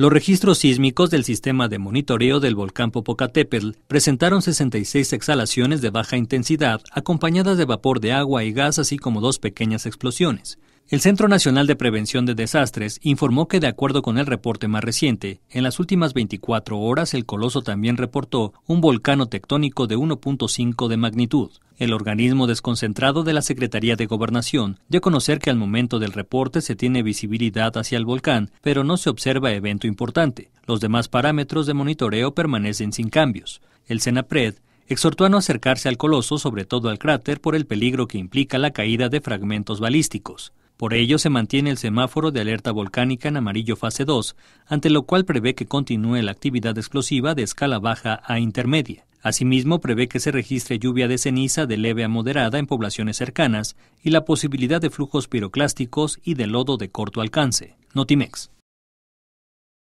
Los registros sísmicos del sistema de monitoreo del volcán Popocatépetl presentaron 66 exhalaciones de baja intensidad acompañadas de vapor de agua y gas así como dos pequeñas explosiones. El Centro Nacional de Prevención de Desastres informó que de acuerdo con el reporte más reciente, en las últimas 24 horas el Coloso también reportó un volcán tectónico de 1.5 de magnitud. El organismo desconcentrado de la Secretaría de Gobernación dio a conocer que al momento del reporte se tiene visibilidad hacia el volcán, pero no se observa evento importante. Los demás parámetros de monitoreo permanecen sin cambios. El CENAPRED exhortó a no acercarse al coloso, sobre todo al cráter, por el peligro que implica la caída de fragmentos balísticos. Por ello, se mantiene el semáforo de alerta volcánica en amarillo fase 2, ante lo cual prevé que continúe la actividad explosiva de escala baja a intermedia. Asimismo, prevé que se registre lluvia de ceniza de leve a moderada en poblaciones cercanas y la posibilidad de flujos piroclásticos y de lodo de corto alcance. Notimex.